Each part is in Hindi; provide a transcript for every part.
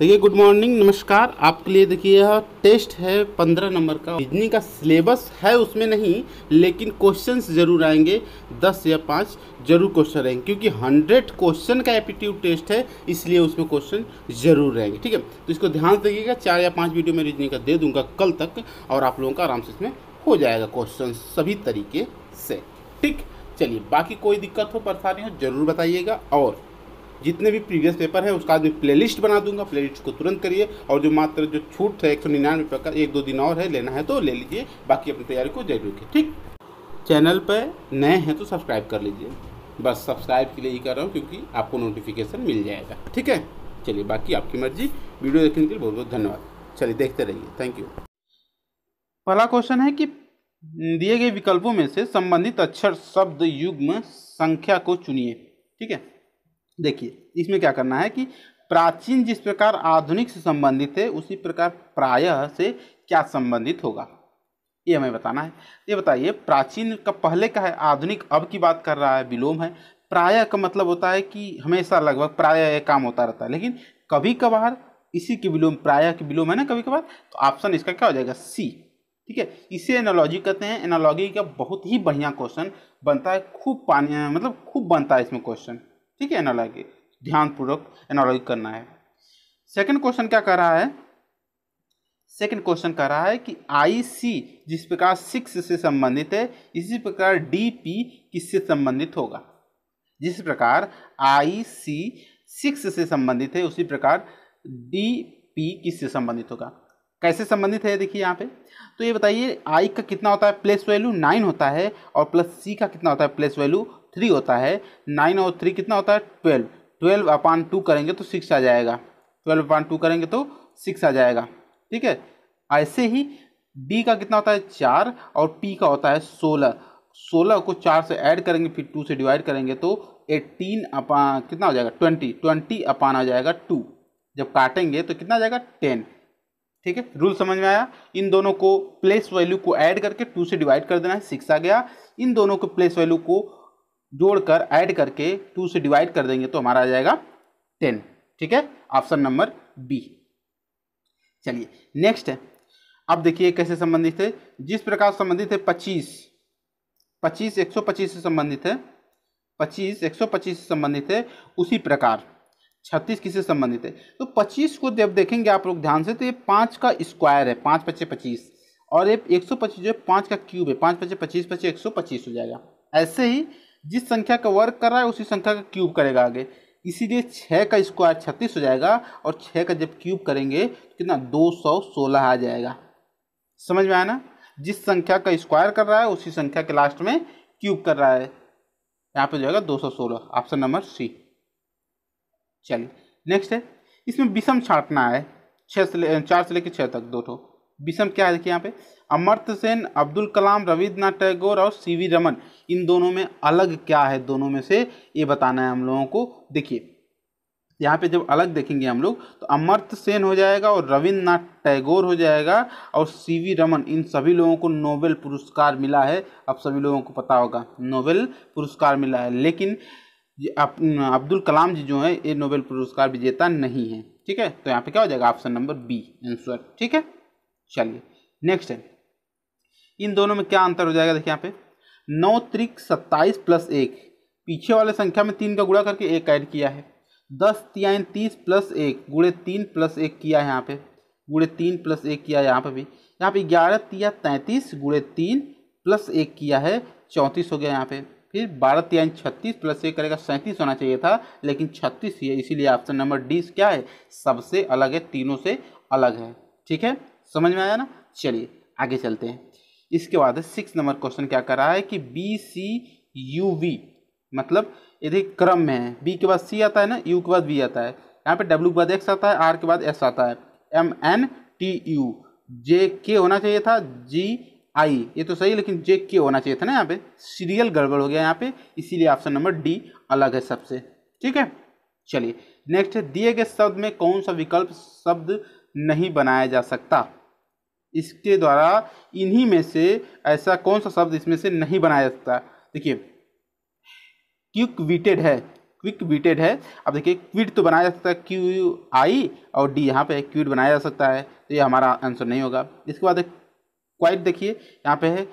देखिए गुड मॉर्निंग नमस्कार आपके लिए देखिए यह टेस्ट है पंद्रह नंबर का रीजनिंग का सिलेबस है उसमें नहीं लेकिन क्वेश्चंस जरूर आएंगे दस या पाँच जरूर क्वेश्चन रहेंगे क्योंकि हंड्रेड क्वेश्चन का एप्टीट्यूड टेस्ट है इसलिए उसमें क्वेश्चन जरूर रहेंगे ठीक है तो इसको ध्यान से देखिएगा चार या पाँच वीडियो में रीजनिंग का दे दूंगा कल तक और आप लोगों का आराम से इसमें हो जाएगा क्वेश्चन सभी तरीके से ठीक चलिए बाकी कोई दिक्कत हो परेशानी हो जरूर बताइएगा और जितने भी प्रीवियस पेपर हैं उसका आदमी मैं प्ले लिस्ट बना दूंगा प्ले लिस्ट को तुरंत करिए और जो मात्र जो छूट है एक सौ निन्यानवे रुपये का एक दो दिन और है लेना है तो ले लीजिए बाकी अपनी तैयारी को जारी रखिए ठीक चैनल पर नए हैं तो सब्सक्राइब कर लीजिए बस सब्सक्राइब के लिए ही कर रहा हूँ क्योंकि आपको नोटिफिकेशन मिल जाएगा ठीक है चलिए बाकी आपकी मर्जी वीडियो देखने के लिए बहुत बहुत धन्यवाद चलिए देखते रहिए थैंक यू पहला क्वेश्चन है कि दिए गए विकल्पों में से संबंधित अक्षर शब्द युग्म संख्या को चुनिए ठीक है देखिए इसमें क्या करना है कि प्राचीन जिस प्रकार आधुनिक से संबंधित है उसी प्रकार प्रायः से क्या संबंधित होगा ये हमें बताना है ये बताइए प्राचीन का पहले का है आधुनिक अब की बात कर रहा है विलोम है प्राय का मतलब होता है कि हमेशा लगभग प्राय काम होता रहता है लेकिन कभी कभार इसी के विलोम प्राय के विलोम है ना कभी कभार तो ऑप्शन इसका क्या हो जाएगा सी ठीक है इसे एनोलॉजी कहते हैं एनोलॉजी का बहुत ही बढ़िया क्वेश्चन बनता है खूब पानी मतलब खूब बनता है इसमें क्वेश्चन ठीक है एनालॉगी ध्यानपूर्वक एनालॉगी करना है सेकंड क्वेश्चन क्या कर रहा है सेकंड क्वेश्चन कह रहा है कि आई सी जिस प्रकार सिक्स से संबंधित है इसी प्रकार डी पी किससे संबंधित होगा जिस प्रकार आई सी सिक्स से संबंधित है उसी प्रकार डी पी किससे संबंधित होगा कैसे संबंधित है देखिए यहाँ पे तो ये बताइए आई का कितना होता है प्लेस वैल्यू नाइन होता है और प्लस सी का कितना होता है प्लेस वैल्यू थ्री होता है नाइन और थ्री कितना होता है ट्वेल्व ट्वेल्व अपान टू करेंगे तो सिक्स आ जाएगा ट्वेल्व अपान टू करेंगे तो सिक्स आ जाएगा ठीक है ऐसे ही डी का कितना होता है चार और पी का होता है सोलह सोलह को चार से ऐड करेंगे फिर टू से डिवाइड करेंगे तो एट्टीन अपान कितना हो जाएगा ट्वेंटी ट्वेंटी अपान आ जाएगा टू जब काटेंगे तो कितना आ जाएगा टेन ठीक है रूल समझ में आया इन दोनों को प्लेस वैल्यू को ऐड करके टू से डिवाइड कर देना है सिक्स आ गया इन दोनों को प्लेस वैल्यू को जोड़कर ऐड करके टू से डिवाइड कर देंगे तो हमारा आ जाएगा टेन ठीक है ऑप्शन नंबर बी चलिए नेक्स्ट है अब देखिए कैसे संबंधित है जिस प्रकार संबंधित है पच्चीस पच्चीस एक सौ पच्चीस से संबंधित है पच्चीस एक सौ पच्चीस से संबंधित है उसी प्रकार छत्तीस किससे संबंधित है तो पच्चीस को जब देखेंगे आप लोग ध्यान से तो ये पाँच का स्क्वायर है पाँच पच्चे पच्चीस और ये एक सौ पच्चीस जो है पाँच का क्यूब है पाँच पच्चे पच्चीस पच्चीस एक सौ पच्चीस हो जाएगा ऐसे ही जिस संख्या का वर्ग कर रहा है उसी संख्या का क्यूब करेगा आगे इसीलिए छः का स्क्वायर छत्तीस हो जाएगा और छः का जब क्यूब करेंगे तो कितना दो सौ सोलह आ जाएगा समझ में आया ना जिस संख्या का स्क्वायर कर रहा है उसी संख्या के लास्ट में क्यूब कर रहा है यहाँ पर जाएगा दो सौ सोलह ऑप्शन नंबर सी चलिए नेक्स्ट है इसमें विषम छाटना है छः से ले चार से लेकर छः तक दो ठो विषम क्या है देखिए यहाँ पे अमर्थ सेन अब्दुल कलाम रविन्द्रनाथ टैगोर और सी वी रमन इन दोनों में अलग क्या है दोनों में से ये बताना है हम लोगों को देखिए यहाँ पे जब अलग देखेंगे हम लोग तो अमर्थ सेन हो जाएगा और रविन्द्रनाथ टैगोर हो जाएगा और सी वी रमन इन सभी लोगों को नोबेल पुरस्कार मिला है अब सभी लोगों को पता होगा नोबेल पुरस्कार मिला है लेकिन अब्दुल कलाम जी जो है ये नोबेल पुरस्कार विजेता नहीं है ठीक है तो यहाँ पे क्या हो जाएगा ऑप्शन नंबर बी आंसर ठीक है चलिए नेक्स्ट है इन दोनों में क्या अंतर हो जाएगा देखिए यहाँ पे नौ त्रिक सत्ताईस प्लस एक पीछे वाले संख्या में तीन का गुड़ा करके एक ऐड किया है दस तियाइन तीस प्लस एक गुड़े तीन प्लस एक किया है यहाँ पे गुड़े तीन प्लस एक किया है यहाँ पे भी यहाँ पे ग्यारह तिया तैंतीस गुड़े तीन प्लस एक किया है चौंतीस हो गया यहाँ पे फिर बारह तिया छत्तीस प्लस एक करेगा सैंतीस होना चाहिए था लेकिन छत्तीस ही है इसीलिए ऑप्शन नंबर डी क्या है सबसे अलग है तीनों से अलग है ठीक है समझ में आया ना चलिए आगे चलते हैं इसके बाद है सिक्स नंबर क्वेश्चन क्या कर रहा है कि बी सी यू वी मतलब यदि क्रम में है बी के बाद सी आता है ना यू के बाद वी आता है यहाँ पे डब्ल्यू के बाद एक्स आता है आर के बाद एस आता है M N T U J K होना चाहिए था जी आई ये तो सही लेकिन जे के होना चाहिए था ना यहाँ पे सीरियल गड़बड़ हो गया यहाँ पे इसीलिए ऑप्शन नंबर डी अलग है सबसे ठीक है चलिए नेक्स्ट दिए गए शब्द में कौन सा विकल्प शब्द नहीं बनाया जा सकता इसके द्वारा इन्हीं में से ऐसा कौन सा शब्द इसमें से नहीं बनाया जा सकता देखिए क्विक विटेड है क्विक विटेड है अब देखिए क्विड तो बनाया जा सकता है क्यू आई और डी यहाँ पे क्विड बनाया जा सकता है तो ये हमारा आंसर नहीं होगा इसके बाद क्वाइट देखिए यहाँ पे है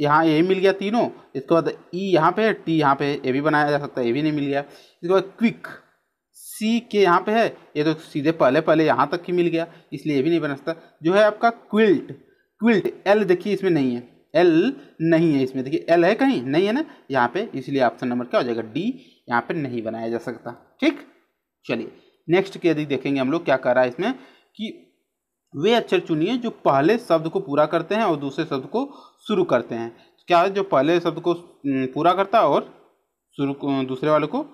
यहाँ ए मिल गया तीनों इसके बाद ई यहाँ पे है टी यहाँ पे ए भी बनाया जा सकता है ए भी नहीं मिल गया इसके बाद क्विक सी के यहाँ पे है ये तो सीधे पहले पहले यहाँ तक ही मिल गया इसलिए ये भी नहीं बन सकता जो है आपका क्विल्ट क्विल्ट एल देखिए इसमें नहीं है एल नहीं है इसमें देखिए एल है कहीं नहीं है ना यहाँ पे इसलिए ऑप्शन नंबर क्या हो जाएगा डी यहाँ पे नहीं बनाया जा सकता ठीक चलिए नेक्स्ट के यदि देखेंगे हम लोग क्या कर रहा है इसमें कि वे अक्षर चुनिए जो पहले शब्द को पूरा करते हैं और दूसरे शब्द को शुरू करते हैं क्या है जो पहले शब्द को पूरा करता है और शुरू दूसरे वाले को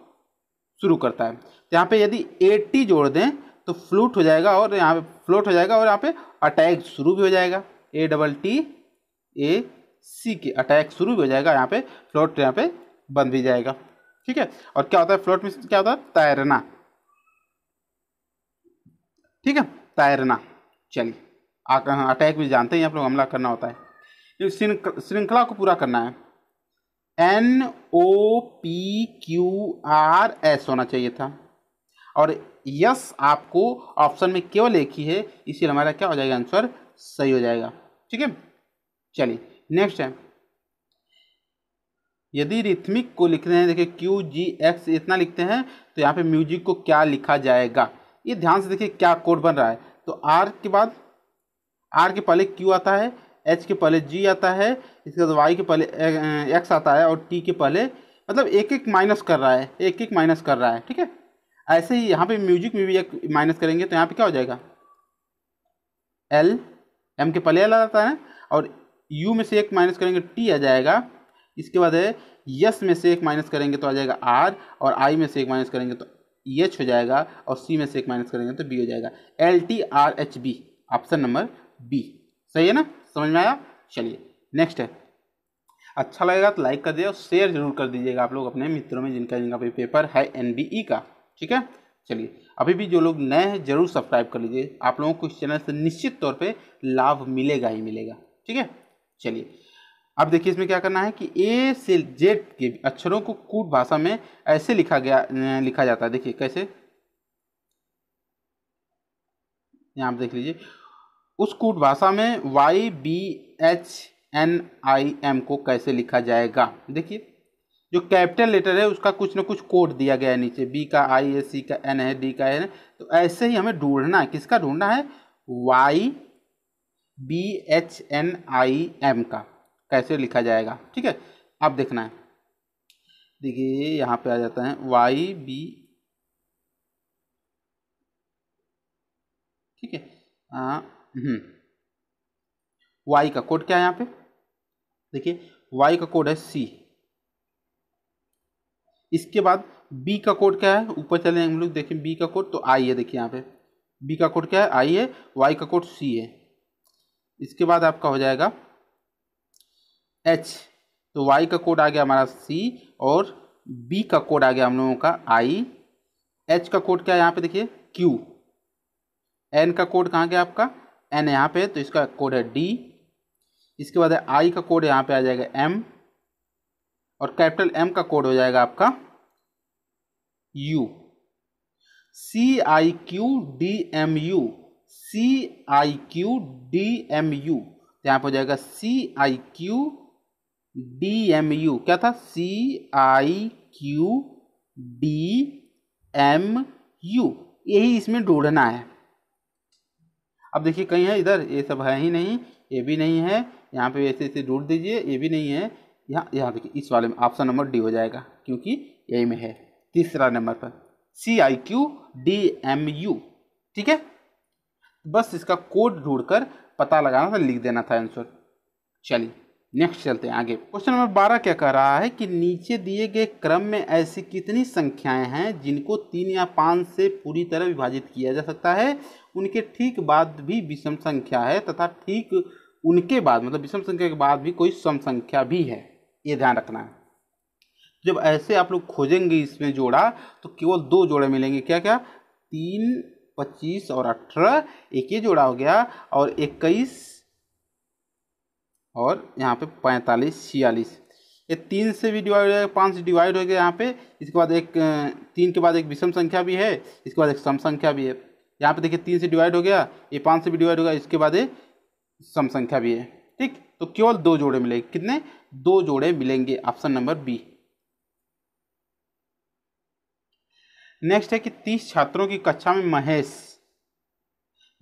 शुरू करता है तो यहाँ पे यदि टी जोड़ दें तो फ्लूट हो जाएगा और यहाँ पे फ्लोट हो जाएगा और यहाँ पे अटैक शुरू भी हो जाएगा ए डबल टी ए सी के अटैक शुरू भी हो जाएगा यहाँ पे फ्लोट यहाँ पे बंद भी जाएगा ठीक है और क्या होता है फ्लोट में क्या होता है तैरना ठीक है तैरना चलिए हाँ, अटैक भी जानते हैं आप लोग हमला करना होता है श्रृंखला को पूरा करना है N O P Q R S होना चाहिए था और यस आपको ऑप्शन में केवल एक ही है इसीलिए हमारा क्या हो जाएगा आंसर सही हो जाएगा ठीक है चलिए नेक्स्ट है यदि रिथमिक को लिख रहे हैं देखिए क्यू जी एक्स इतना लिखते हैं तो यहाँ पे म्यूजिक को क्या लिखा जाएगा ये ध्यान से देखिए क्या कोड बन रहा है तो आर के बाद आर के पहले क्यू आता है एच के पहले जी आता है इसके बाद वाई के पहले एक्स आता है और टी के पहले मतलब एक एक माइनस कर रहा है एक एक माइनस कर रहा है ठीक है ऐसे ही यहाँ पे म्यूजिक में भी एक माइनस करेंगे तो यहाँ पे क्या हो जाएगा एल एम के पहले एल आता है और यू में से एक माइनस करेंगे टी आ जाएगा इसके बाद है यस में से एक माइनस करेंगे तो आ जाएगा आर और आई में से एक माइनस करेंगे तो एच हो जाएगा और सी में से एक माइनस करेंगे तो बी हो जाएगा L T R H B option number B सही है ना समझ में आया चलिए नेक्स्ट है अच्छा लगेगा तो लाइक कर दीजिए और शेयर जरूर कर दीजिएगा आप लोग अपने मित्रों में जिनका जिनका पेपर है एन बी ई का ठीक है चलिए अभी भी जो लोग नए हैं जरूर सब्सक्राइब कर लीजिए आप लोगों को इस चैनल से निश्चित तौर पे लाभ मिलेगा ही मिलेगा ठीक है चलिए अब देखिए इसमें क्या करना है कि ए से जेड के अक्षरों को कूट भाषा में ऐसे लिखा गया लिखा जाता है देखिए कैसे यहाँ आप देख लीजिए उस कूट भाषा में Y B H N I M को कैसे लिखा जाएगा देखिए जो कैपिटल लेटर है उसका कुछ ना कुछ कोड दिया गया है नीचे बी का आई है सी का एन है डी का है तो ऐसे ही हमें ढूंढना है किसका ढूंढना है Y B H N I M का कैसे लिखा जाएगा ठीक है अब देखना है देखिए यहाँ पे आ जाता है वाई बी ठीक है वाई हम्म। का कोड क्या है यहाँ पे देखिए वाई का कोड है सी इसके बाद बी का कोड क्या है ऊपर चले हम लोग देखें बी का कोड तो आई है देखिए यहाँ पे बी का कोड क्या है आई है वाई का कोड सी है इसके बाद आपका हो जाएगा एच तो वाई का कोड आ गया हमारा सी और बी का कोड आ गया हम लोगों का आई एच का कोड क्या है यहाँ पे देखिए क्यू एन का कोड कहाँ गया आपका एन यहाँ पे तो इसका कोड है डी इसके बाद आई का कोड यहाँ पे आ जाएगा एम और कैपिटल एम का कोड हो जाएगा आपका U C I Q D M U C I Q D M U यहाँ पर हो जाएगा C I Q D M U क्या था C I Q D M U यही इसमें ढूंढना है अब देखिए कहीं है इधर ये सब है ही नहीं ये भी नहीं है यहाँ पे ऐसे ऐसे ढूंढ दीजिए ये भी नहीं है यहाँ यहाँ देखिए इस वाले में ऑप्शन नंबर डी हो जाएगा क्योंकि यही में है तीसरा नंबर पर C I Q D M U ठीक है बस इसका कोड ढूंढ कर पता लगाना था लिख देना था आंसर चलिए नेक्स्ट चलते हैं आगे क्वेश्चन नंबर बारह क्या कह रहा है कि नीचे दिए गए क्रम में ऐसी कितनी संख्याएं हैं जिनको तीन या पाँच से पूरी तरह विभाजित किया जा सकता है उनके ठीक बाद भी विषम संख्या है तथा ठीक उनके बाद मतलब विषम संख्या के बाद भी कोई सम संख्या भी है ये ध्यान रखना है तो जब ऐसे आप लोग खोजेंगे इसमें जोड़ा तो केवल दो जोड़े मिलेंगे क्या क्या तीन पच्चीस और अठारह एक ही जोड़ा हो गया और इक्कीस और यहाँ पे पैंतालीस छियालीस ये तीन से भी डिवाइड हो गया पाँच से डिवाइड हो गया यहाँ पे इसके बाद एक तीन के बाद एक विषम संख्या भी है इसके बाद एक सम संख्या भी है यहाँ पे देखिए तीन से डिवाइड हो गया ये पाँच से भी डिवाइड हो गया इसके बाद एक सम संख्या भी है ठीक तो केवल दो जोड़े मिलेंगे कितने दो जोड़े मिलेंगे ऑप्शन नंबर बी नेक्स्ट है कि तीस छात्रों की कक्षा में महेश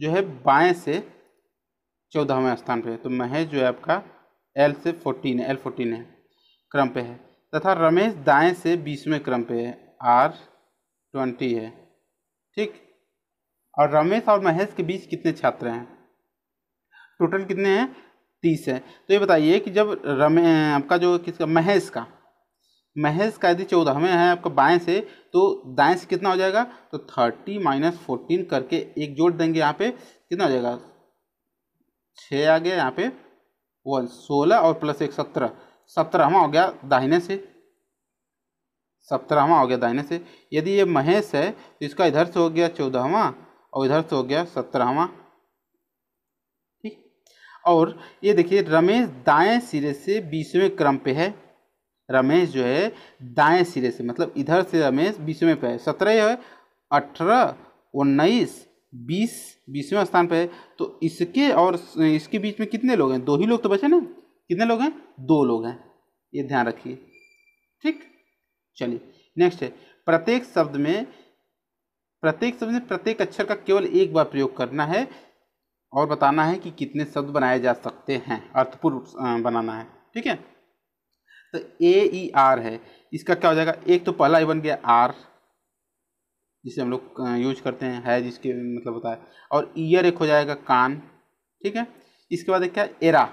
जो है बाएं से चौदहवें स्थान पे है तो महेश जो है आपका एल से फोर्टीन है एल फोर्टीन है क्रम पे है तथा रमेश दाएं से बीसवें क्रम पे है आर ट्वेंटी है ठीक और रमेश और महेश के बीच कितने छात्र हैं टोटल कितने हैं तीस है तो ये बताइए कि जब रमे आपका जो किसका महेश का महेश का यदि चौदह हमें है आपका बाएं से तो दाएं से कितना हो जाएगा तो थर्टी माइनस फोर्टीन करके एक जोड़ देंगे यहाँ पे कितना हो जाएगा छः आ गया यहाँ पे वन सोलह और प्लस एक सत्रह सत्रहवा हो गया दाहिने से सत्रहवा हो गया दाहिने से यदि ये महेश है तो इसका इधर से हो गया चौदहवा और इधर से हो गया सत्रहवा और ये देखिए रमेश दाएं सिरे से बीसवें क्रम पे है रमेश जो है दाएं सिरे से मतलब इधर से रमेश बीसवें पे है सत्रह है अठारह उन्नीस बीस बीसवें स्थान पे है तो इसके और इसके बीच में कितने लोग हैं दो ही लोग तो बचे ना कितने लोग हैं दो लोग हैं ये ध्यान रखिए ठीक चलिए नेक्स्ट है प्रत्येक शब्द में प्रत्येक शब्द में प्रत्येक अक्षर का केवल एक बार प्रयोग करना है और बताना है कि कितने शब्द बनाए जा सकते हैं अर्थपूर्ण बनाना है ठीक है तो ए ई आर है इसका क्या हो जाएगा एक तो पहला ही बन गया आर जिसे हम लोग यूज करते हैं है जिसके मतलब होता है और ईयर एक हो जाएगा कान ठीक है इसके बाद एक क्या एरा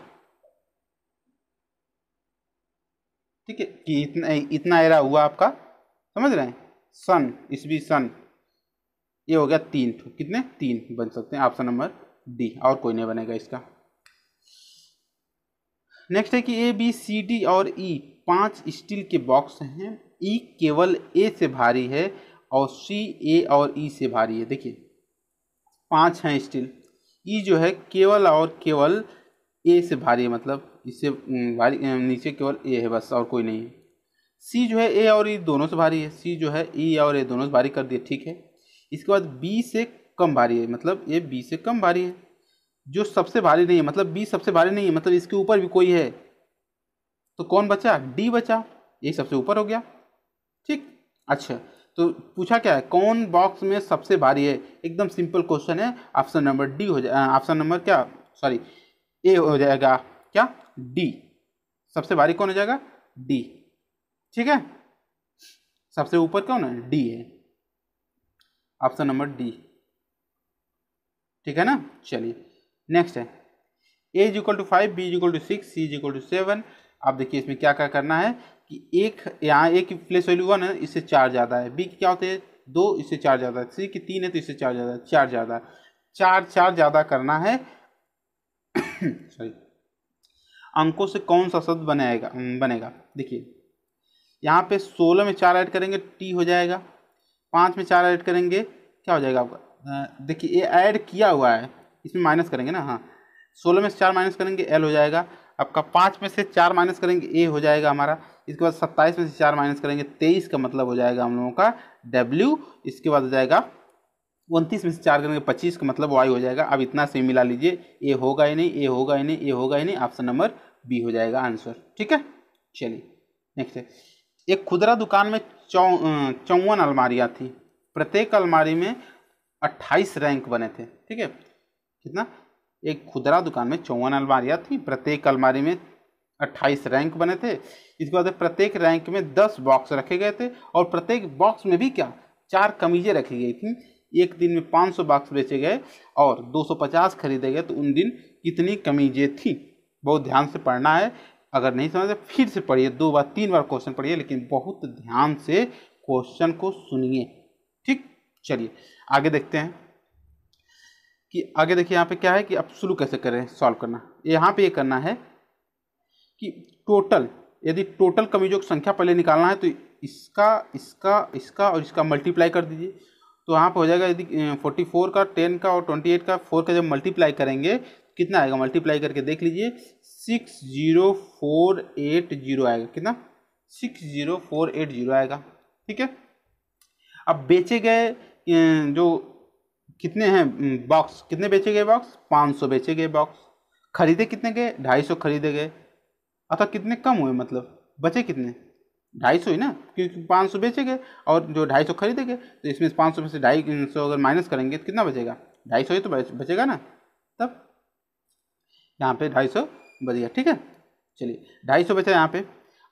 ठीक है कि इतना इतना एरा हुआ आपका समझ रहे हैं सन इसवी सन ये हो गया तीन तो कितने तीन बन सकते हैं ऑप्शन नंबर डी और कोई नहीं बनेगा इसका नेक्स्ट है कि ए बी सी डी और ई e, पांच स्टील के बॉक्स हैं ई e केवल ए से भारी है और सी ए और ई e से भारी है देखिए पांच हैं स्टील ई e जो है केवल और केवल ए से भारी है मतलब इससे भारी नीचे केवल ए है बस और कोई नहीं है सी जो है ए और ई e दोनों से भारी है सी जो है ई e और ए दोनों से भारी कर दिए ठीक है इसके बाद बी से कम भारी है मतलब ये बी से कम भारी है जो सबसे भारी नहीं है मतलब बी सबसे भारी नहीं है मतलब इसके ऊपर भी कोई है तो कौन बचा डी बचा ये सबसे ऊपर हो गया ठीक अच्छा तो पूछा क्या है कौन बॉक्स में सबसे भारी है एकदम सिंपल क्वेश्चन है ऑप्शन नंबर डी हो जाए ऑप्शन नंबर क्या सॉरी ए हो जाएगा क्या डी सबसे भारी कौन हो जाएगा डी ठीक है सबसे ऊपर कौन है डी है ऑप्शन नंबर डी ठीक है ना चलिए नेक्स्ट है A is equal to five B is equal to six C is equal to seven आप देखिए इसमें क्या क्या करना है कि एक यहाँ ए की प्लेस वैल्यू वन है इससे चार ज़्यादा है बी की क्या होते हैं दो इससे चार ज़्यादा है सी की तीन है तो इससे चार ज़्यादा है चार ज़्यादा चार चार ज़्यादा करना है सॉरी अंकों से कौन सा शब्द बनाएगा हम्म, बनेगा देखिए यहाँ पे सोलह में चार ऐड करेंगे टी हो जाएगा पाँच में चार ऐड करेंगे क्या हो जाएगा आपका देखिए ये ऐड किया हुआ है इसमें माइनस करेंगे ना हाँ सोलह में से चार माइनस करेंगे एल हो जाएगा आपका पाँच में से चार माइनस करेंगे ए हो जाएगा हमारा इसके बाद सत्ताईस में से चार माइनस करेंगे तेईस का मतलब हो जाएगा हम लोगों का डब्ल्यू इसके बाद हो जाएगा उनतीस में से चार करेंगे पच्चीस का मतलब वाई हो जाएगा अब इतना से मिला लीजिए ए होगा ही नहीं ए होगा ही नहीं ए होगा ही नहीं ऑप्शन नंबर बी हो जाएगा आंसर ठीक है चलिए नेक्स्ट है एक खुदरा दुकान में चौ चौवन अलमारियाँ थी प्रत्येक अलमारी में अट्ठाईस रैंक बने थे ठीक है कितना एक खुदरा दुकान में चौवन अलमारियाँ थी प्रत्येक अलमारी में अट्ठाईस रैंक बने थे इसके बाद प्रत्येक रैंक में दस बॉक्स रखे गए थे और प्रत्येक बॉक्स में भी क्या चार कमीज़ें रखी गई थी एक दिन में 500 बॉक्स बेचे गए और 250 खरीदे गए तो उन दिन कितनी कमीज़ें थी बहुत ध्यान से पढ़ना है अगर नहीं समझते फिर से पढ़िए दो बार तीन बार क्वेश्चन पढ़िए लेकिन बहुत ध्यान से क्वेश्चन को सुनिए ठीक चलिए आगे देखते हैं कि आगे देखिए यहाँ पे क्या है कि अब शुरू कैसे करें सॉल्व करना यहाँ पे ये यह करना है कि टोटल यदि टोटल कमीजों की संख्या पहले निकालना है तो इसका इसका इसका और इसका मल्टीप्लाई कर दीजिए तो यहाँ पर हो जाएगा यदि फोर्टी फोर का टेन का और ट्वेंटी एट का फोर का जब मल्टीप्लाई करेंगे कितना आएगा मल्टीप्लाई करके देख लीजिए six zero four eight zero आएगा कितना six zero four eight zero आएगा ठीक है अब बेचे गए जो कितने हैं बॉक्स कितने बेचे गए बॉक्स 500 बेचे गए बॉक्स खरीदे कितने गए 250 खरीदे गए अतः कितने कम हुए मतलब बचे कितने ढाई सौ ही ना क्योंकि पाँच सौ बेचे गए और जो ढाई सौ खरीदे गए तो इसमें पाँच सौ में से ढाई सौ अगर माइनस करेंगे तो कितना बचेगा ढाई सौ ही तो बचेगा ना तब यहाँ पे ढाई सौ बचेगा ठीक है चलिए ढाई सौ बचा यहाँ पे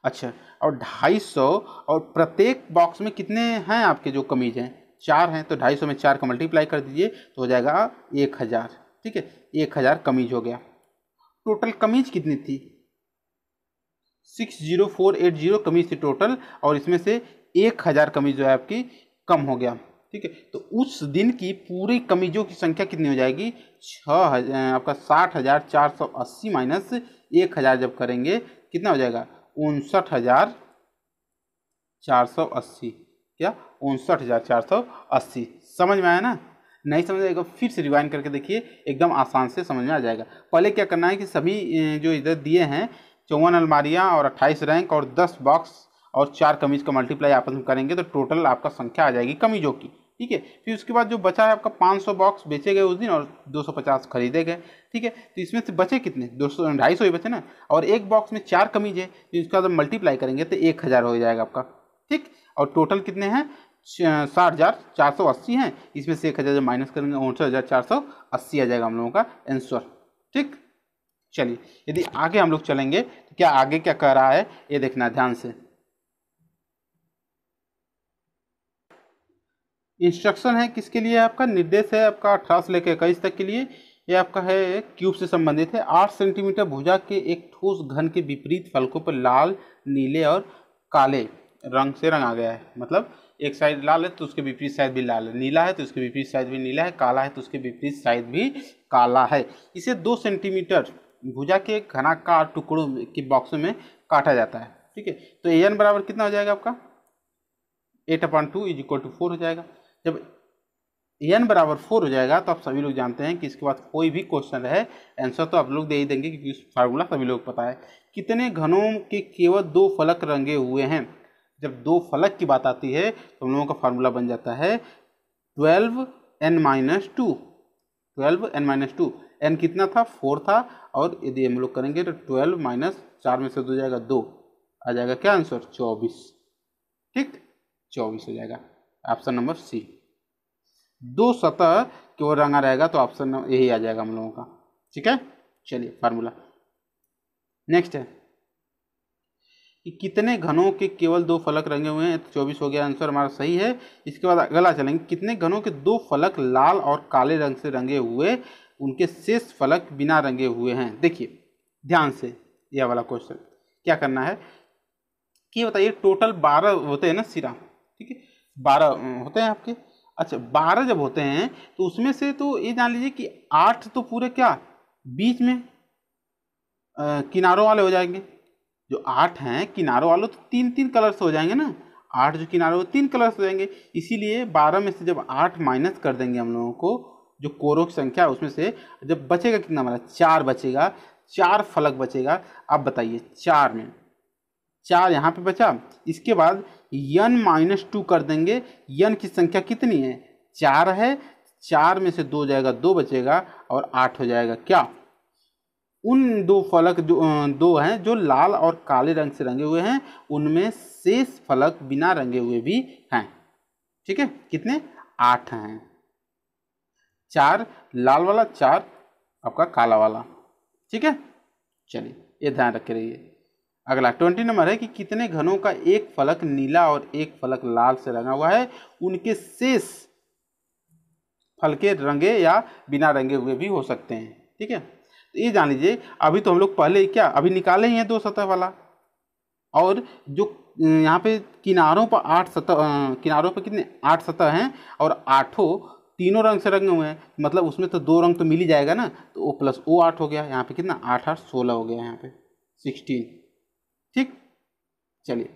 अच्छा और ढाई सौ और प्रत्येक बॉक्स में कितने हैं आपके जो कमीज हैं चार हैं तो ढाई सौ में चार का मल्टीप्लाई कर दीजिए तो हो जाएगा एक हज़ार ठीक है एक हज़ार कमीज हो गया टोटल कमीज कितनी थी six zero four eight zero कमीज थी टोटल और इसमें से एक हज़ार कमीज जो है आपकी कम हो गया ठीक है तो उस दिन की पूरी कमीजों की संख्या कितनी हो जाएगी छः हज़ार आपका साठ हज़ार चार सौ अस्सी माइनस एक हज़ार जब करेंगे कितना हो जाएगा उनसठ हज़ार चार सौ अस्सी या उनसठ हज़ार चार सौ अस्सी समझ में आया ना नहीं समझ आएगा फिर से रिवाइन करके देखिए एकदम आसान से समझ में आ जाएगा पहले क्या करना है कि सभी जो इधर दिए हैं चौवन अलमारियाँ और अट्ठाईस रैंक और दस बॉक्स और चार कमीज का मल्टीप्लाई आपस में करेंगे तो टोटल आपका संख्या आ जाएगी कमीजों की ठीक है फिर उसके बाद जो बचा है आपका 500 बॉक्स बेचे गए उस दिन और 250 खरीदे गए ठीक है तो इसमें से बचे कितने दो सौ ढाई सौ ही बचे ना और एक बॉक्स में चार कमीज है तो इसका जब मल्टीप्लाई करेंगे तो एक हज़ार हो जाएगा आपका ठीक और टोटल कितने हैं साठ हज़ार चार सौ अस्सी हैं इसमें से एक हज़ार जब माइनस करेंगे उनसठ हज़ार चार सौ अस्सी आ जाएगा हम लोगों का आंसर ठीक चलिए यदि आगे हम लोग चलेंगे तो क्या आगे क्या कह रहा है ये देखना ध्यान से इंस्ट्रक्शन है किसके लिए आपका निर्देश है आपका अठारह से लेकर इक्कीस तक के लिए यह आपका है क्यूब से संबंधित है आठ सेंटीमीटर भुजा के एक ठोस घन के विपरीत फलकों पर लाल नीले और काले रंग से रंगा गया है मतलब एक साइड लाल है तो उसके विपरीत साइड भी लाल है नीला है तो उसके विपरीत साइड भी नीला है काला है तो उसके विपरीत साइड भी काला है इसे दो सेंटीमीटर भुजा के घनाकार टुकड़ों के बॉक्सों में काटा जाता है ठीक है तो ए एन बराबर कितना हो जाएगा आपका eight upon two is equal to four हो जाएगा जब एन बराबर फोर हो जाएगा तो आप सभी लोग जानते हैं कि इसके बाद कोई भी क्वेश्चन रहे आंसर तो आप लोग दे ही देंगे क्योंकि फार्मूला सभी लोग पता है कितने घनों के केवल दो फलक रंगे हुए हैं जब दो फलक की बात आती है तो हम लोगों का फार्मूला बन जाता है twelve N minus two twelve N minus two N कितना था फोर था और यदि हम लोग करेंगे तो ट्वेल्व माइनस चार में से दो जाएगा दो आ जाएगा क्या आंसर चौबीस ठीक चौबीस हो जाएगा ऑप्शन नंबर सी दो सतह की ओर रंगा रहेगा तो ऑप्शन यही आ जाएगा हम लोगों का ठीक है चलिए फार्मूला नेक्स्ट है कि कितने घनों के केवल दो फलक रंगे हुए हैं तो चौबीस हो गया आंसर हमारा सही है इसके बाद अगला चलेंगे कितने घनों के दो फलक लाल और काले रंग से रंगे हुए उनके शेष फलक बिना रंगे हुए हैं देखिए ध्यान से यह वाला क्वेश्चन क्या करना है कि बताइए टोटल बारह होते हैं ना सिरा ठीक है बारह होते हैं आपके अच्छा बारह जब होते हैं तो उसमें से तो ये जान लीजिए कि आठ तो पूरे क्या बीच में आ, किनारों वाले हो जाएंगे जो आठ हैं किनारों वालों तो तीन तीन कलर्स हो जाएंगे ना आठ जो किनारे वो तीन कलर्स हो जाएंगे इसीलिए बारह में से जब आठ माइनस कर देंगे हम लोगों को जो कोरों की संख्या है उसमें से जब बचेगा कितना हमारा चार बचेगा चार फलक बचेगा आप बताइए चार में चार यहाँ पे बचा इसके बाद यन माइनस टू कर देंगे यन की संख्या कितनी है चार है चार में से दो जाएगा दो बचेगा और आठ हो जाएगा क्या उन दो फलक जो दो हैं जो लाल और काले रंग से रंगे हुए हैं उनमें शेष फलक बिना रंगे हुए भी हैं ठीक है कितने आठ हैं चार लाल वाला चार आपका काला वाला ठीक है चलिए ये ध्यान रखे रहिए अगला ट्वेंटी नंबर है कि कितने घनों का एक फलक नीला और एक फलक लाल से रंगा हुआ है उनके शेष फलके रंगे या बिना रंगे हुए भी हो सकते हैं ठीक है ये जान लीजिए अभी तो हम लोग पहले क्या अभी निकाले ही हैं दो सतह वाला और जो यहाँ पे किनारों पर आठ सतह किनारों पर कितने आठ सतह हैं और आठों तीनों रंग से रंगे हुए हैं मतलब उसमें तो दो रंग तो मिल ही जाएगा ना तो ओ प्लस ओ आठ हो गया यहाँ पे कितना आठ आठ सोलह हो गया यहाँ पे सिक्सटीन ठीक चलिए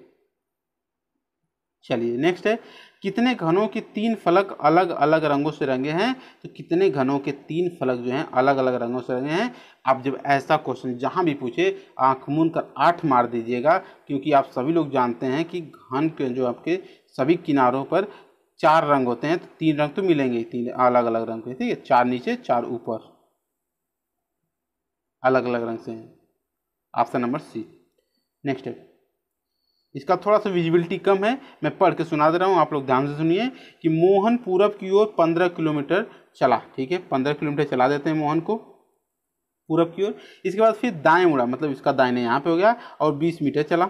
चलिए नेक्स्ट है कितने घनों के तीन फलक अलग अलग रंगों से रंगे हैं तो कितने घनों के तीन फलक जो हैं अलग अलग रंगों से रंगे हैं आप जब ऐसा क्वेश्चन जहां भी पूछे आँख मून कर आठ मार दीजिएगा क्योंकि आप सभी लोग जानते हैं कि घन के जो आपके सभी किनारों पर चार रंग होते हैं तो तीन रंग तो मिलेंगे तीन अलग अलग रंग के ठीक है चार नीचे चार ऊपर अलग अलग रंग से हैं ऑप्शन नंबर सी नेक्स्ट है इसका थोड़ा सा विजिबिलिटी कम है मैं पढ़ के सुना दे रहा हूँ आप लोग ध्यान से सुनिए कि मोहन पूरब की ओर पंद्रह किलोमीटर चला ठीक है पंद्रह किलोमीटर चला देते हैं मोहन को पूरब की ओर इसके बाद फिर दाएं उड़ा मतलब इसका दाएं यहाँ पे हो गया और बीस मीटर चला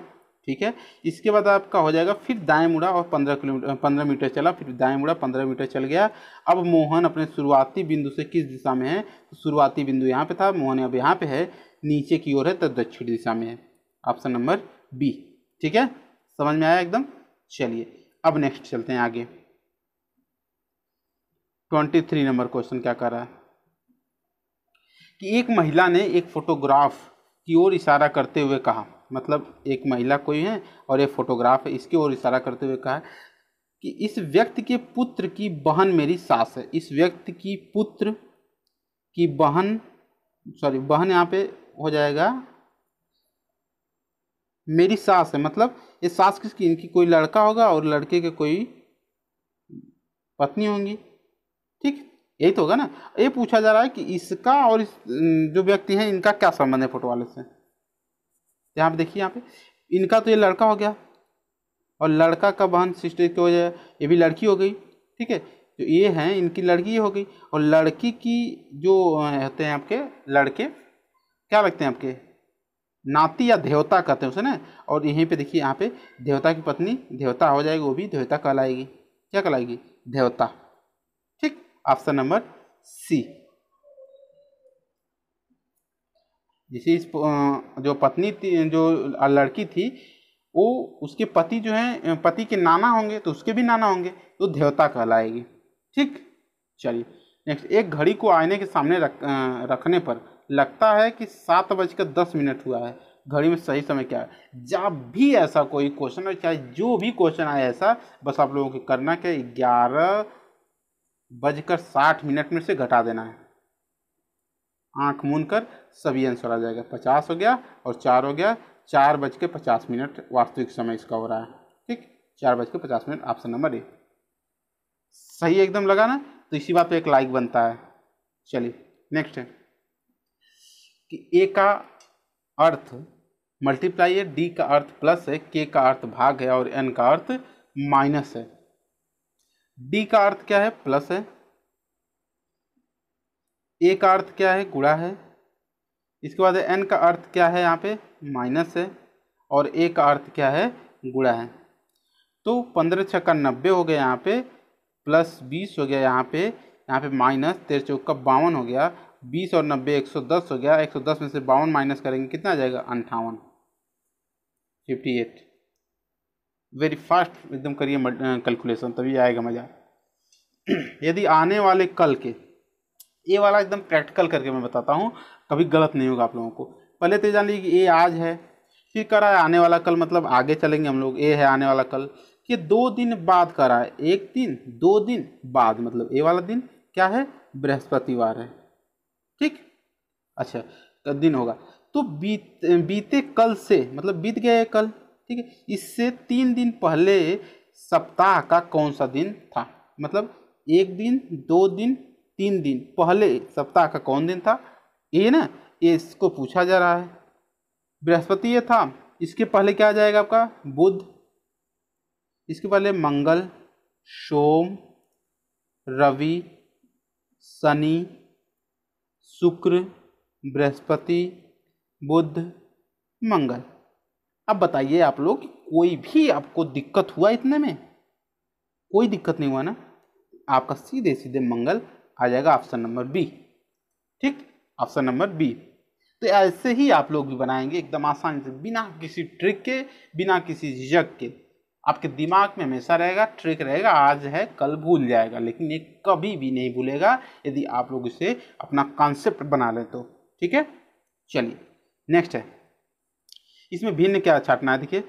ठीक है इसके बाद आपका हो जाएगा फिर दाएं मुड़ा और पंद्रह किलोमीटर पंद्रह मीटर चला फिर दाएं मुड़ा पंद्रह मीटर चल गया अब मोहन अपने शुरुआती बिंदु से किस दिशा में है तो शुरुआती बिंदु यहाँ पे था मोहन अब यहाँ पे है नीचे की ओर है तो दक्षिण दिशा में है ऑप्शन नंबर बी ठीक है समझ में आया एकदम चलिए अब नेक्स्ट चलते हैं आगे ट्वेंटी थ्री नंबर क्वेश्चन क्या कर रहा है कि एक महिला ने एक फोटोग्राफ की ओर इशारा करते हुए कहा मतलब एक महिला कोई है और एक फोटोग्राफ है इसकी ओर इशारा करते हुए कहा कि इस व्यक्ति के पुत्र की बहन मेरी सास है इस व्यक्ति की पुत्र की बहन सॉरी बहन यहाँ पे हो जाएगा मेरी सास है मतलब ये सास किसकी इनकी कोई लड़का होगा और लड़के के कोई पत्नी होंगी ठीक यही तो होगा ना ये पूछा जा रहा है कि इसका और इस जो व्यक्ति है इनका क्या संबंध है फोटो वाले से यहाँ पे देखिए यहाँ पे इनका तो ये लड़का हो गया और लड़का का बहन सिस्टर की वजह ये भी लड़की हो गई ठीक है तो ये हैं इनकी लड़की हो गई और लड़की की जो होते हैं आपके लड़के क्या लगते हैं आपके नाती या देवता कहते हैं उसे ना और यहीं पे देखिए यहाँ पे देवता की पत्नी देवता हो जाएगी वो भी देवता कहलाएगी क्या कहलाएगी देवता ठीक ऑप्शन नंबर सी जैसे इस जो पत्नी थी जो लड़की थी वो उसके पति जो है पति के नाना होंगे तो उसके भी नाना होंगे तो देवता कहलाएगी ठीक चलिए नेक्स्ट एक घड़ी को आईने के सामने रख रखने पर लगता है कि सात बजकर दस मिनट हुआ है घड़ी में सही समय क्या है जब भी ऐसा कोई क्वेश्चन हो चाहे जो भी क्वेश्चन आए ऐसा बस आप लोगों को करना क्या ग्यारह बजकर साठ मिनट में से घटा देना है आंख मून कर सभी आंसर आ जाएगा पचास हो गया और चार हो गया चार बज के पचास मिनट वास्तविक समय इसका हो रहा है ठीक चार बज के पचास मिनट ऑप्शन नंबर ए सही एकदम लगा ना तो इसी बात पे एक लाइक बनता है चलिए नेक्स्ट है कि ए का अर्थ मल्टीप्लाई है डी का अर्थ प्लस है के का अर्थ भाग है और एन का अर्थ माइनस है डी का अर्थ क्या है प्लस है ए का अर्थ क्या है गुड़ा है इसके बाद एन का अर्थ क्या है यहाँ पे माइनस है और ए का अर्थ क्या है गुड़ा है तो पंद्रह छक्का नब्बे हो गया यहाँ पे प्लस बीस हो गया यहाँ पे यहाँ पे माइनस तेरह चौका बावन हो गया बीस और नब्बे एक सौ दस हो गया एक सौ दस में से बावन माइनस करेंगे कितना आ जाएगा अंठावन फिफ्टी एट वेरी फास्ट एकदम करिए कैलकुलेशन तभी आएगा मज़ा यदि आने वाले कल के ये वाला एकदम प्रैक्टिकल करके मैं बताता हूँ कभी गलत नहीं होगा आप लोगों को पहले तो जान लीजिए कि ये आज है फिर कर रहा है आने वाला कल मतलब आगे चलेंगे हम लोग ये है आने वाला कल कि दो दिन बाद कर रहा है एक दिन दो दिन बाद मतलब ये वाला दिन क्या है बृहस्पतिवार है ठीक अच्छा तो दिन होगा तो बीत बीते कल से मतलब बीत गए कल ठीक है इससे तीन दिन पहले सप्ताह का कौन सा दिन था मतलब एक दिन दो दिन तीन दिन पहले सप्ताह का कौन दिन था ये ना ये इसको पूछा जा रहा है बृहस्पति ये था इसके पहले क्या आ जाएगा आपका बुध इसके पहले मंगल सोम रवि शनि शुक्र बृहस्पति बुध मंगल अब बताइए आप लोग कोई भी आपको दिक्कत हुआ इतने में कोई दिक्कत नहीं हुआ ना आपका सीधे सीधे मंगल आ जाएगा ऑप्शन नंबर बी ठीक ऑप्शन नंबर बी तो ऐसे ही आप लोग भी बनाएंगे एकदम आसानी से बिना किसी ट्रिक के बिना किसी झिझक के आपके दिमाग में हमेशा रहेगा ट्रिक रहेगा आज है कल भूल जाएगा लेकिन ये कभी भी नहीं भूलेगा यदि आप लोग इसे अपना कॉन्सेप्ट बना ले तो ठीक है चलिए नेक्स्ट है इसमें भिन्न क्या छाटना है देखिए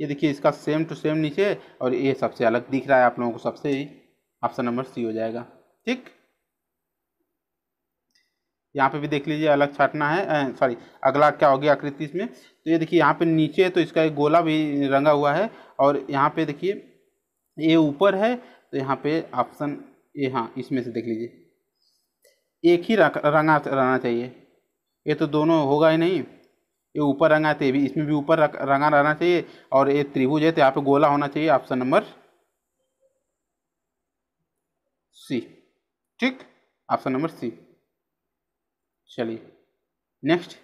ये देखिए इसका सेम टू सेम नीचे और ये सबसे अलग दिख रहा है आप लोगों को सबसे ऑप्शन नंबर सी हो जाएगा ठीक यहाँ पे भी देख लीजिए अलग छाटना है सॉरी अगला क्या हो गया आकृति इसमें तो ये देखिए यहाँ पे नीचे तो इसका एक गोला भी रंगा हुआ है और यहाँ पे देखिए ये ऊपर है तो यहाँ पे ऑप्शन ये हाँ इसमें से देख लीजिए एक ही रंगा रहना चाहिए ये तो दोनों होगा ही नहीं ये ऊपर रंगा है तो भी इसमें भी ऊपर रंगा रहना चाहिए और ये त्रिभुज है तो यहाँ पे गोला होना चाहिए ऑप्शन नंबर सी ठीक ऑप्शन नंबर सी चलिए नेक्स्ट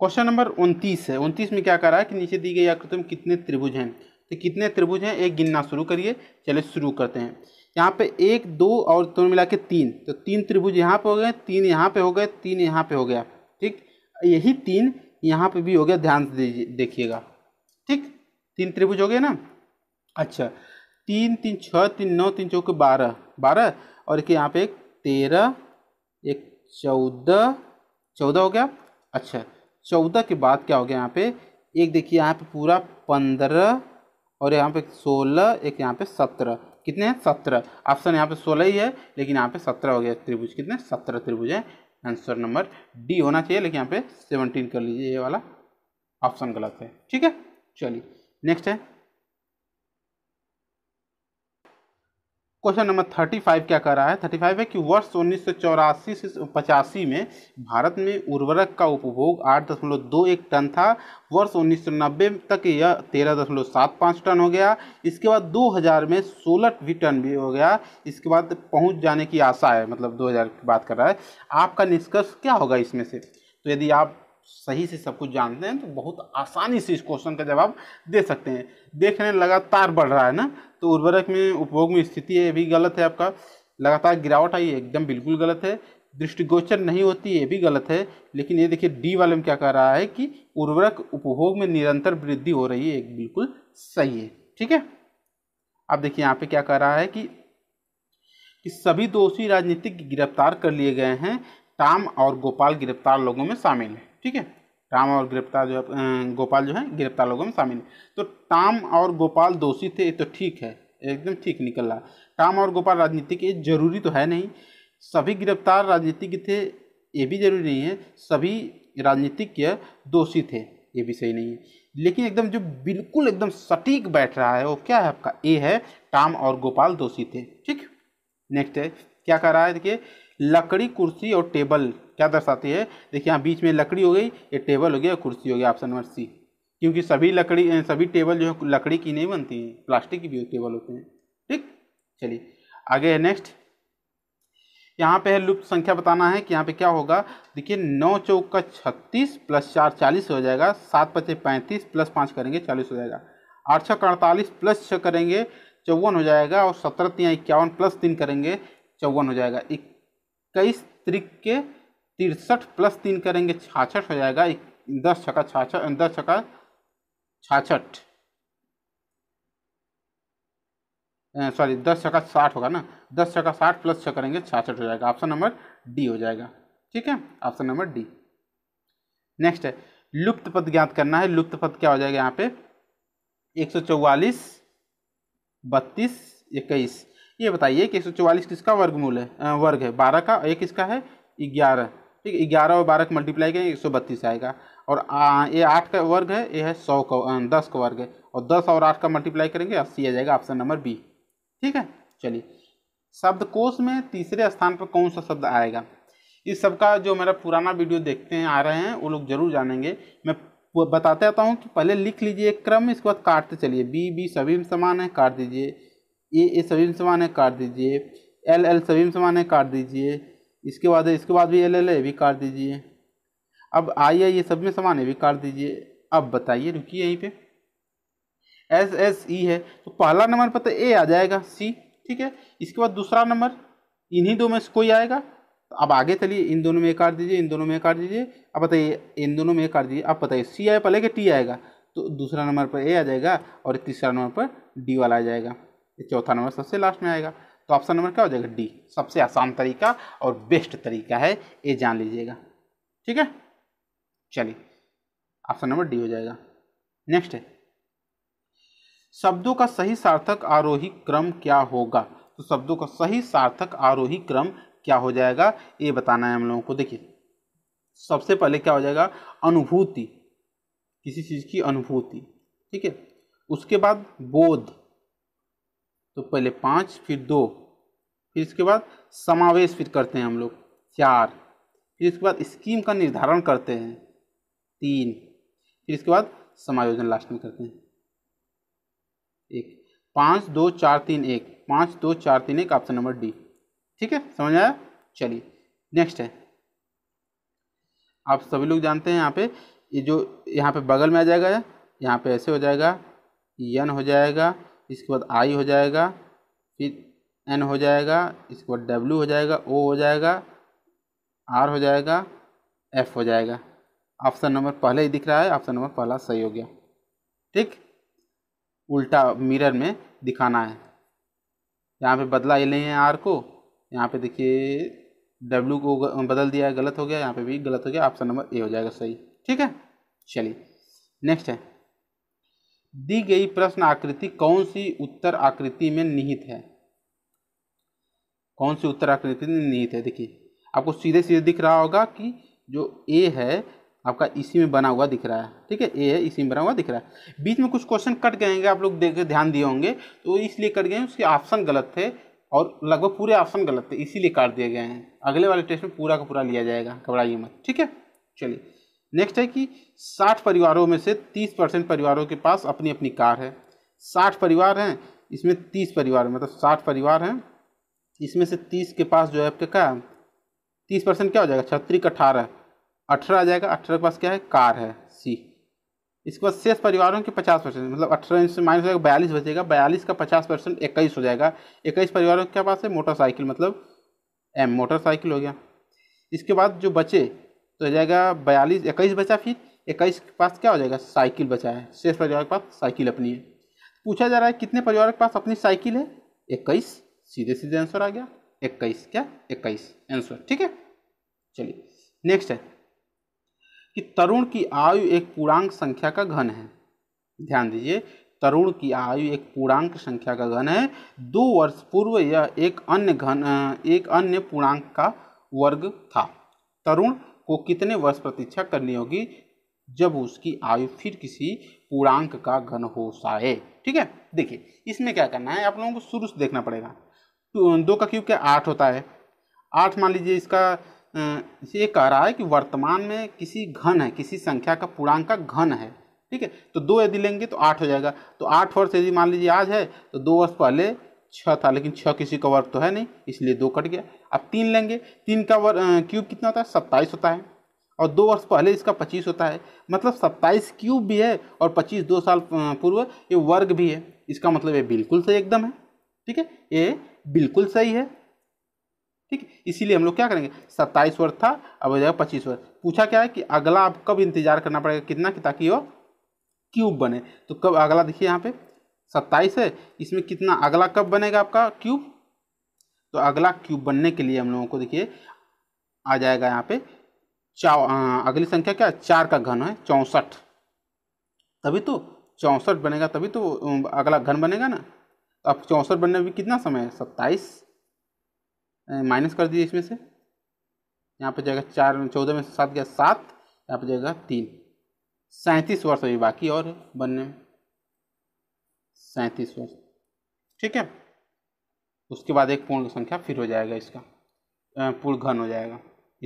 क्वेश्चन नंबर उनतीस है उनतीस में क्या कर रहा है कि नीचे दी गई आकृति में कितने त्रिभुज हैं तो कितने त्रिभुज हैं एक गिनना शुरू करिए चलिए शुरू करते हैं यहाँ पे एक दो और दोनों मिला के तीन तो तीन त्रिभुज यहाँ पे हो गए तीन यहाँ पे हो गए तीन यहाँ पे हो गया ठीक यही तीन यहाँ पे भी हो गया ध्यान से देखिएगा ठीक तीन त्रिभुज हो गए ना अच्छा तीन तीन छः तीन नौ तीन चौके बारह बारह और एक यहाँ पे एक तेरह एक चौदह चौदह हो गया अच्छा चौदह के बाद क्या हो गया यहाँ पे एक देखिए यहाँ पे पूरा पंद्रह और यहाँ पे सोलह एक यहाँ पे सत्रह कितने हैं सत्रह ऑप्शन यहाँ पे सोलह ही है लेकिन यहाँ पे सत्रह हो गया त्रिभुज कितने सत्रह त्रिभुज है आंसर नंबर डी होना चाहिए लेकिन यहाँ पे सेवनटीन कर लीजिए ये वाला ऑप्शन गलत है ठीक है चलिए नेक्स्ट है क्वेश्चन नंबर थर्टी फाइव क्या कर रहा है थर्टी फाइव है कि वर्ष उन्नीस सौ चौरासी से पचासी में भारत में उर्वरक का उपभोग आठ दशमलव दो एक टन था वर्ष उन्नीस सौ नब्बे तक यह तेरह दशमलव सात पाँच टन हो गया इसके बाद दो हज़ार में सोलह भी टन भी हो गया इसके बाद पहुंच जाने की आशा है मतलब दो हज़ार की बात कर रहा है आपका निष्कर्ष क्या होगा इसमें से तो यदि आप सही से सब कुछ जानते हैं तो बहुत आसानी से इस क्वेश्चन का जवाब दे सकते हैं देखने लगातार बढ़ रहा है ना तो उर्वरक में उपभोग में स्थिति है ये भी गलत है आपका लगातार गिरावट आई एकदम बिल्कुल गलत है दृष्टिगोचर नहीं होती ये भी गलत है लेकिन ये देखिए डी वाले में क्या कह रहा है कि उर्वरक उपभोग में निरंतर वृद्धि हो रही है एक बिल्कुल सही है ठीक है अब देखिए यहाँ पे क्या कह रहा है कि कि सभी दोषी राजनीतिक गिरफ्तार कर लिए गए हैं टाम और गोपाल गिरफ्तार लोगों में शामिल है ठीक है राम और गिरफ्तार जो है गोपाल जो है गिरफ्तार लोगों में शामिल तो टाम और गोपाल दोषी थे तो ठीक है एकदम ठीक निकल रहा टाम और गोपाल राजनीति के जरूरी तो है नहीं सभी गिरफ्तार राजनीतिक थे ये भी जरूरी नहीं है सभी राजनीतिज्ञ दोषी थे ये भी सही नहीं है लेकिन एकदम जो बिल्कुल एकदम सटीक बैठ रहा है वो क्या है आपका ए है टाम और गोपाल दोषी थे ठीक नेक्स्ट है क्या कह रहा है देखिए लकड़ी कुर्सी और टेबल क्या दर्शाती है देखिए यहाँ बीच में लकड़ी हो गई ये टेबल हो गया कुर्सी हो गया ऑप्शन नंबर सी क्योंकि सभी लकड़ी सभी टेबल जो है लकड़ी की नहीं बनती हैं प्लास्टिक की भी टेबल होते हैं ठीक चलिए आगे है नेक्स्ट यहाँ पे है लुप्त संख्या बताना है कि यहाँ पे क्या होगा देखिए नौ चौक का छत्तीस प्लस चार चालीस हो जाएगा सात पचे पैंतीस प्लस पाँच करेंगे चालीस हो जाएगा आठ छः अड़तालीस प्लस छः करेंगे चौवन हो जाएगा और सत्रह तीन इक्यावन प्लस तीन करेंगे चौवन हो जाएगा इक्कीस त्रिक के तिरसठ प्लस तीन करेंगे छाछठ हो जाएगा दस छका छाछ दस छका छाछठ सॉरी दस छका साठ होगा ना दस छका साठ प्लस छः करेंगे छाछठ हो जाएगा ऑप्शन नंबर डी हो जाएगा ठीक है ऑप्शन नंबर डी नेक्स्ट है लुप्त पद ज्ञात करना है लुप्त पद क्या हो जाएगा यहाँ पे एक सौ चौवालीस बत्तीस इक्कीस ये बताइए कि एक सौ चौवालीस किसका वर्गमूल है वर्ग है बारह का एक किसका है ग्यारह ठीक है ग्यारह और बारह का मल्टीप्लाई करें एक सौ बत्तीस आएगा और ये आठ का वर्ग है ये है सौ का दस का वर्ग है और दस और आठ का मल्टीप्लाई करेंगे अस्सी आ जाएगा ऑप्शन नंबर बी ठीक है चलिए शब्दकोश में तीसरे स्थान पर कौन सा शब्द आएगा इस सब का जो मेरा पुराना वीडियो देखते हैं आ रहे हैं वो लोग जरूर जानेंगे मैं बताते आता हूँ कि पहले लिख लीजिए एक क्रम में इसके बाद काटते चलिए बी बी सभी में समान है काट दीजिए ए ए सभी में समान है काट दीजिए एल एल सभी में समान है काट दीजिए इसके बाद इसके बाद भी एल एल है भी काट दीजिए अब आई आई ये सब में समान है भी काट दीजिए अब बताइए रुकिए यहीं पे एस एस ई है तो पहला नंबर पर तो ए आ जाएगा सी ठीक है इसके बाद दूसरा नंबर इन्हीं दो में से कोई आएगा तो अब आगे चलिए इन दोनों में काट दीजिए इन दोनों में काट दीजिए अब बताइए इन दोनों में काट दीजिए अब बताइए सी आए पहले के टी आएगा तो दूसरा नंबर पर ए आ जाएगा और तीसरा नंबर पर डी वाला आ जाएगा चौथा नंबर सबसे लास्ट में आएगा तो ऑप्शन नंबर क्या हो जाएगा डी सबसे आसान तरीका और बेस्ट तरीका है ये जान लीजिएगा ठीक है चलिए ऑप्शन नंबर डी हो जाएगा नेक्स्ट है शब्दों का सही सार्थक आरोही क्रम क्या होगा तो शब्दों का सही सार्थक आरोही क्रम क्या हो जाएगा ये बताना है हम लोगों को देखिए सबसे पहले क्या हो जाएगा अनुभूति किसी चीज़ की अनुभूति ठीक है उसके बाद बोध तो पहले पाँच फिर दो फिर इसके बाद समावेश फिर करते हैं हम लोग चार फिर इसके बाद स्कीम का निर्धारण करते हैं तीन फिर इसके बाद समायोजन लास्ट में करते हैं एक पाँच दो चार तीन एक पाँच दो चार तीन एक ऑप्शन नंबर डी ठीक है समझ आया चलिए नेक्स्ट है आप सभी लोग जानते हैं यहाँ पे ये जो यहाँ पे बगल में आ जाएगा यहाँ पे ऐसे हो जाएगा यन हो जाएगा इसके बाद आई हो जाएगा फिर एन हो जाएगा इसके बाद डब्ल्यू हो जाएगा ओ हो जाएगा आर हो जाएगा एफ हो जाएगा ऑप्शन नंबर पहले ही दिख रहा है ऑप्शन नंबर पहला सही हो गया ठीक उल्टा मिरर में दिखाना है यहाँ पे बदला ये नहीं है आर को यहाँ पे देखिए डब्ल्यू को बदल दिया है गलत हो गया यहाँ पे भी गलत हो गया ऑप्शन नंबर ए हो जाएगा सही ठीक है चलिए नेक्स्ट है दी गई प्रश्न आकृति कौन सी उत्तर आकृति में निहित है कौन सी उत्तर आकृति में निहित है देखिए आपको सीधे सीधे दिख रहा होगा कि जो ए है आपका इसी में बना हुआ दिख रहा है ठीक है ए है इसी में बना हुआ दिख रहा है बीच में कुछ क्वेश्चन कट गए होंगे आप लोग देख ध्यान दिए होंगे तो इसलिए कट गए हैं उसके ऑप्शन गलत थे और लगभग पूरे ऑप्शन गलत थे इसीलिए काट दिए गए हैं अगले वाले टेस्ट में पूरा का पूरा लिया जाएगा घबराइए मत ठीक है चलिए नेक्स्ट है कि 60 परिवारों में से 30 परसेंट परिवारों के पास अपनी अपनी कार है 60 परिवार हैं इसमें 30 परिवार मतलब 60 परिवार हैं इसमें से 30 के पास जो है आपके क्या तीस परसेंट क्या हो जाएगा छत्तीस अठारह अठारह आ जाएगा अठारह के पास क्या है कार है सी इसके बाद शेष परिवारों के पचास परसेंट मतलब अठारह से माइनस हो जाएगा बयालीस बचेगा बयालीस का पचास परसेंट इक्कीस हो जाएगा इक्कीस परिवारों के पास है मोटरसाइकिल मतलब एम मोटरसाइकिल हो गया इसके बाद जो बचे तो हो जाएगा बयालीस इक्कीस बचा फिर इक्कीस के पास क्या हो जाएगा साइकिल बचा है शेष परिवार के पास साइकिल अपनी है पूछा जा रहा है कितने परिवार के पास अपनी साइकिल है इक्कीस सीधे सीधे आंसर आ गया इक्कीस क्या इक्कीस आंसर ठीक है चलिए नेक्स्ट है कि तरुण की आयु एक पूर्णांक संख्या का घन है ध्यान दीजिए तरुण की आयु एक पूर्णांक संख्या का घन है दो वर्ष पूर्व यह एक अन्य घन एक अन्य पूर्णांक का वर्ग था तरुण को कितने वर्ष प्रतीक्षा करनी होगी जब उसकी आयु फिर किसी पूर्णांक का घन हो साए ठीक है देखिए इसमें क्या करना है आप लोगों को शुरू से देखना पड़ेगा तो, दो का क्यूब क्या आठ होता है आठ मान लीजिए इसका ये कह रहा है कि वर्तमान में किसी घन है किसी संख्या का पूर्णांक का घन है ठीक है तो दो यदि लेंगे तो आठ हो जाएगा तो आठ वर्ष यदि मान लीजिए आज है तो दो वर्ष पहले छः था लेकिन छः किसी का वर्ग तो है नहीं इसलिए दो कट गया अब तीन लेंगे तीन का वर्ग क्यूब कितना होता है सत्ताईस होता है और दो वर्ष पहले इसका पच्चीस होता है मतलब सत्ताईस क्यूब भी है और पच्चीस दो साल पूर्व ये वर्ग भी है इसका मतलब ये बिल्कुल सही एकदम है ठीक है ये बिल्कुल सही है ठीक इसीलिए हम लोग क्या करेंगे सत्ताईस वर्ष था अब हो जाएगा पच्चीस वर्ष पूछा क्या है कि अगला आप कब इंतजार करना पड़ेगा कितना कि ताकि वो क्यूब बने तो कब अगला देखिए यहाँ पे सत्ताईस है इसमें कितना अगला कब बनेगा आपका क्यूब तो अगला क्यूब बनने के लिए हम लोगों को देखिए आ जाएगा यहाँ पे चा अगली संख्या क्या चार का घन है चौंसठ तभी तो चौंसठ बनेगा तभी तो अगला घन बनेगा ना तो अब चौंसठ बनने में कितना समय है सत्ताईस माइनस कर दीजिए इसमें से यहाँ पर जाएगा चार चौदह में से सात गया सात यहाँ पर जाएगा तीन सैंतीस वर्ष अभी बाकी और है बनने में सैंतीस वर्ष ठीक है उसके बाद एक पूर्ण संख्या फिर हो जाएगा इसका पूर्ण घन हो जाएगा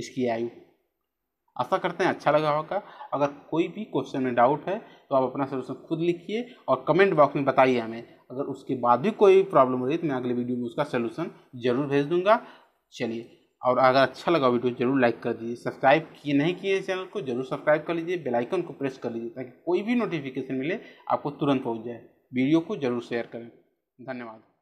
इसकी आयु आशा करते हैं अच्छा लगा होगा अगर कोई भी क्वेश्चन में डाउट है तो आप अपना सोल्यूशन खुद लिखिए और कमेंट बॉक्स में बताइए हमें अगर उसके बाद भी कोई प्रॉब्लम हो रही तो मैं अगले वीडियो में उसका सोल्यूशन जरूर भेज दूंगा चलिए और अगर अच्छा लगा वीडियो जरूर लाइक कर दीजिए सब्सक्राइब किए नहीं किए चैनल को जरूर सब्सक्राइब कर लीजिए बेलाइकन को प्रेस कर लीजिए ताकि कोई भी नोटिफिकेशन मिले आपको तुरंत पहुँच जाए वीडियो को ज़रूर शेयर करें धन्यवाद